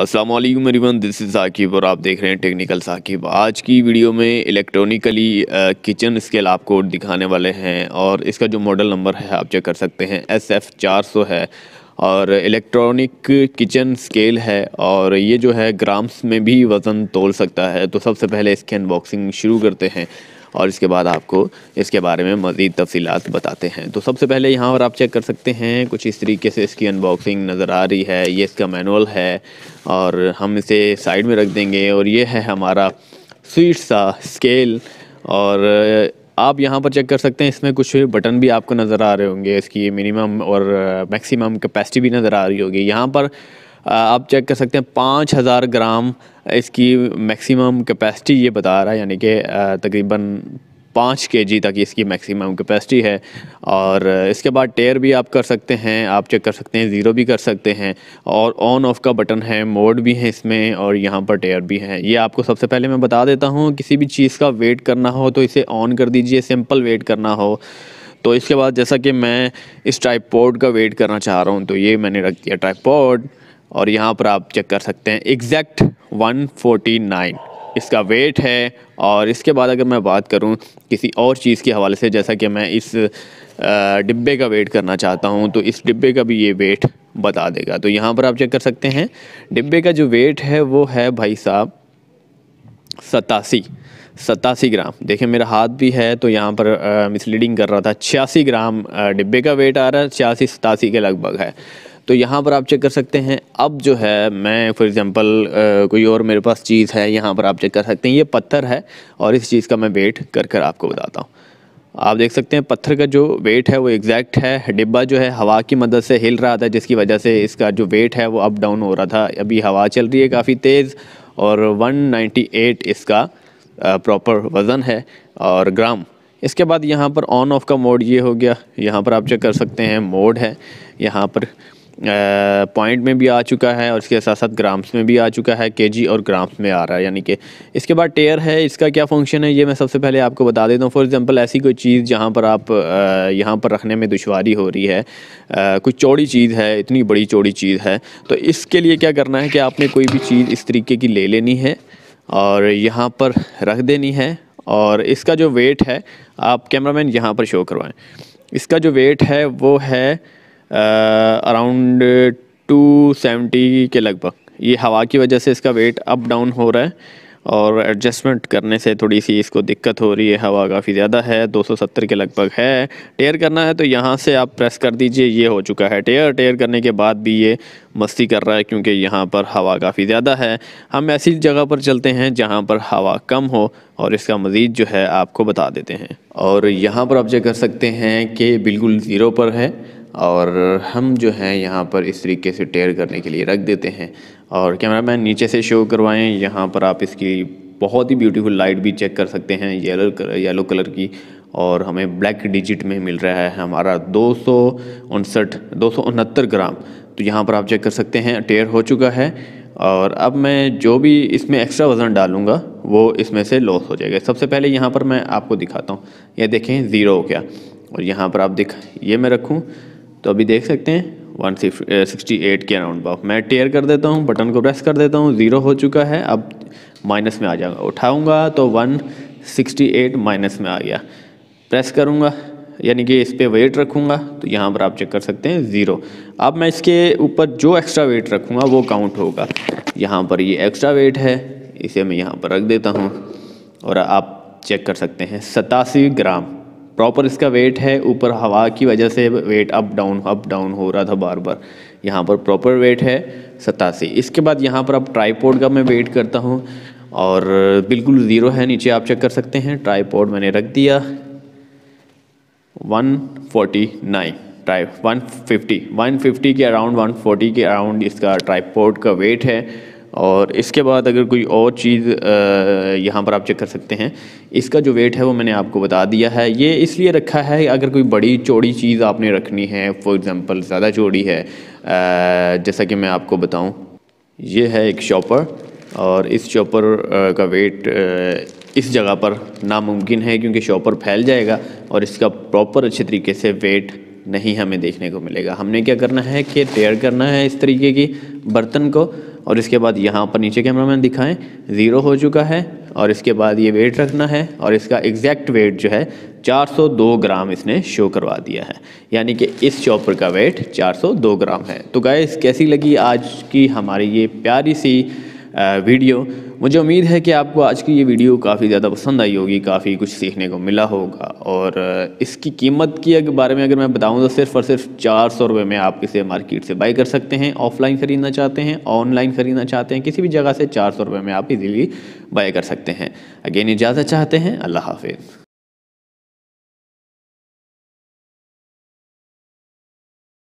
Aslam everyone this is Saqib और आप देख रहे हैं टेक्निकल साकिब आज की वीडियो में इलेक्ट्रॉनिकली किचन स्केल आपको दिखाने वाले हैं और इसका जो मॉडल नंबर है आप चेक कर सकते हैं एस एफ़ चार सौ है और इलेक्ट्रॉनिक किचन स्केल है और ये जो है ग्राम्स में भी वज़न तोल सकता है तो सबसे पहले इसकी अनबॉक्सिंग शुरू करते हैं और इसके बाद आपको इसके बारे में मज़ीद तफसीत बताते हैं तो सबसे पहले यहाँ पर आप चेक कर सकते हैं कुछ इस तरीके से इसकी अनबॉक्सिंग नज़र आ रही है ये इसका मैनुअल है और हम इसे साइड में रख देंगे और ये है हमारा स्वीट सा स्केल और आप यहाँ पर चेक कर सकते हैं इसमें कुछ बटन भी आपको नज़र आ रहे होंगे इसकी मिनिमम और मैक्सिमम कैपेसिटी भी नज़र आ रही होगी यहाँ पर आप चेक कर सकते हैं पाँच हज़ार ग्राम इसकी मैक्सिमम कैपेसिटी ये बता रहा है यानी कि तकरीबन पाँच के जी तक इसकी मैक्सिमम कैपेसिटी है और इसके बाद टेयर भी आप कर सकते हैं आप चेक कर सकते हैं ज़ीरो भी कर सकते हैं और ऑन ऑफ का बटन है मोड भी है इसमें और यहाँ पर टेयर भी है ये आपको सबसे पहले मैं बता देता हूँ किसी भी चीज़ का वेट करना हो तो इसे ऑन कर दीजिए सिंपल वेट करना हो तो इसके बाद जैसा कि मैं इस ट्राईपोर्ड का वेट करना चाह रहा हूँ तो ये मैंने रख दिया ट्राईपोर्ड और यहाँ पर आप चेक कर सकते हैं एग्जैक्ट 149 इसका वेट है और इसके बाद अगर मैं बात करूँ किसी और चीज़ के हवाले से जैसा कि मैं इस डिब्बे का वेट करना चाहता हूँ तो इस डिब्बे का भी ये वेट बता देगा तो यहाँ पर आप चेक कर सकते हैं डिब्बे का जो वेट है वो है भाई साहब सतासी सतासी ग्राम देखिए मेरा हाथ भी है तो यहाँ पर मिसलीडिंग कर रहा था छियासी ग्राम डिब्बे का वेट आ रहा है छियासी सतासी के लगभग है तो यहाँ पर आप चेक कर सकते हैं अब जो है मैं फॉर एग्ज़ाम्पल कोई और मेरे पास चीज़ है यहाँ पर आप चेक कर सकते हैं ये पत्थर है और इस चीज़ का मैं वेट कर कर आपको बताता हूँ आप देख सकते हैं पत्थर का जो वेट है वो एग्जैक्ट है डिब्बा जो है हवा की मदद से हिल रहा था जिसकी वजह से इसका जो वेट है वो अप डाउन हो रहा था अभी हवा चल रही है काफ़ी तेज़ और 198 इसका प्रॉपर वज़न है और ग्राम इसके बाद यहाँ पर ऑन ऑफ का मोड ये हो गया यहाँ पर आप चेक कर सकते हैं मोड है यहाँ पर पॉइंट में भी आ चुका है और इसके साथ साथ ग्राम्स में भी आ चुका है केजी और ग्राम्स में आ रहा है यानी कि इसके बाद टेयर है इसका क्या फंक्शन है ये मैं सबसे पहले आपको बता देता हूँ फॉर एग्ज़ाम्पल ऐसी कोई चीज़ जहाँ पर आप यहाँ पर रखने में दुशारी हो रही है कुछ चौड़ी चीज़ है इतनी बड़ी चौड़ी चीज़ है तो इसके लिए क्या करना है कि आपने कोई भी चीज़ इस तरीके की ले लेनी है और यहाँ पर रख देनी है और इसका जो वेट है आप कैमरामैन यहाँ पर शो करवाएं इसका जो वेट है वो है अराउंड टू सेवेंटी के लगभग ये हवा की वजह से इसका वेट अप डाउन हो रहा है और एडजस्टमेंट करने से थोड़ी सी इसको दिक्कत हो रही है हवा काफ़ी ज़्यादा है 270 के लगभग है टेयर करना है तो यहाँ से आप प्रेस कर दीजिए ये हो चुका है टेयर टेयर करने के बाद भी ये मस्ती कर रहा है क्योंकि यहाँ पर हवा काफ़ी ज़्यादा है हम ऐसी जगह पर चलते हैं जहाँ पर हवा कम हो और इसका मज़ीद जो है आपको बता देते हैं और यहाँ पर आप चेक कर सकते हैं कि बिल्कुल ज़ीरो पर है और हम जो है यहाँ पर इस तरीके से टेयर करने के लिए रख देते हैं और कैमरा मैन नीचे से शो करवाएं यहाँ पर आप इसकी बहुत ही ब्यूटीफुल लाइट भी चेक कर सकते हैं येलो कलर येलो कलर की और हमें ब्लैक डिजिट में मिल रहा है हमारा दो सौ उनसठ दो सौ उनहत्तर ग्राम तो यहाँ पर आप चेक कर सकते हैं टेयर हो चुका है और अब मैं जो भी इसमें एक्स्ट्रा वज़न डालूँगा वो इसमें से लॉस हो जाएगा सबसे पहले यहाँ पर मैं आपको दिखाता हूँ ये देखें ज़ीरो हो गया और यहाँ पर आप देख ये मैं रखूँ तो अभी देख सकते हैं वन सिक्सटी एट के अराउंड बाफ मैं टेयर कर देता हूँ बटन को प्रेस कर देता हूँ ज़ीरो हो चुका है अब माइनस में आ जाऊँगा उठाऊँगा तो वन सिक्सटी एट माइनस में आ गया प्रेस करूँगा यानी कि इस पर वेट रखूँगा तो यहाँ पर आप चेक कर सकते हैं ज़ीरो अब मैं इसके ऊपर जो एक्स्ट्रा वेट रखूँगा वो काउंट होगा यहाँ पर ये एक्स्ट्रा वेट है इसे मैं यहाँ पर रख देता हूँ और आप चेक कर सकते हैं सतासी ग्राम प्रॉपर इसका वेट है ऊपर हवा की वजह से weight up down up down हो रहा था बार बार यहाँ पर प्रॉपर वेट है सतासी इसके बाद यहाँ पर आप ट्राईपोर्ड का मैं वेट करता हूँ और बिल्कुल ज़ीरो है नीचे आप चेक कर सकते हैं ट्राईपोर्ड मैंने रख दिया 149 ट्राई 150 150 के अराउंड 140 के अराउंड इसका ट्राईपोर्ड का वेट है और इसके बाद अगर कोई और चीज़ यहाँ पर आप चेक कर सकते हैं इसका जो वेट है वो मैंने आपको बता दिया है ये इसलिए रखा है अगर कोई बड़ी चौड़ी चीज़ आपने रखनी है फॉर एग्ज़ाम्पल ज़्यादा चौड़ी है जैसा कि मैं आपको बताऊँ ये है एक शॉपर और इस शॉपर का वेट इस जगह पर नामुमकिन है क्योंकि शॉपर फैल जाएगा और इसका प्रॉपर अच्छे तरीके से वेट नहीं हमें देखने को मिलेगा हमने क्या करना है कि तैयार करना है इस तरीके की बर्तन को और इसके बाद यहाँ पर नीचे कैमरा मैन दिखाएँ ज़ीरो हो चुका है और इसके बाद ये वेट रखना है और इसका एग्जैक्ट वेट जो है 402 ग्राम इसने शो करवा दिया है यानी कि इस चॉपर का वेट 402 ग्राम है तो गाय कैसी लगी आज की हमारी ये प्यारी सी वीडियो मुझे उम्मीद है कि आपको आज की ये वीडियो काफ़ी ज़्यादा पसंद आई होगी काफ़ी कुछ सीखने को मिला होगा और इसकी कीमत की अगर बारे में अगर मैं बताऊं तो सिर्फ और सिर्फ चार सौ रुपये में आप इसे मार्केट से बाई कर सकते हैं ऑफलाइन ख़रीदना चाहते हैं ऑनलाइन ख़रीदना चाहते हैं किसी भी जगह से चार सौ रुपये में आप इजीली बाई कर सकते हैं अगेन इजाज़त चाहते हैं अल्लाह हाफिज़